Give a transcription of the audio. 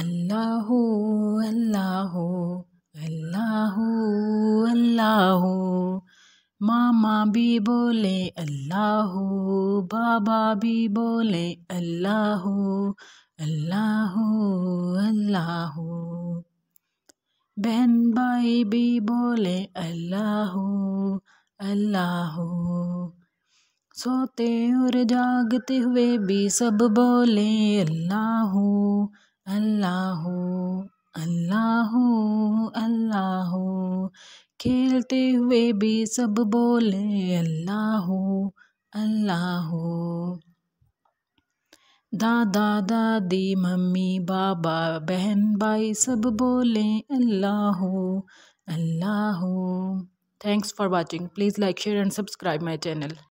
अल्लाह अल्लाह अल्लाह अल्लाह मामा भी बोले अल्लाह बाबा भी बोले अल्लाह अल्लाह अल्लाह बहन भाई भी बोले अल्लाह अल्लाह सोते और जागते हुए भी सब बोले अल्लाह अल्लाह अल्लाह अल्लाह खेलते हुए भी सब बोले अल्लाह अल्लाह दादा दादी मम्मी बाबा बहन भाई सब बोले Allah Allah thanks for watching please like share and subscribe my channel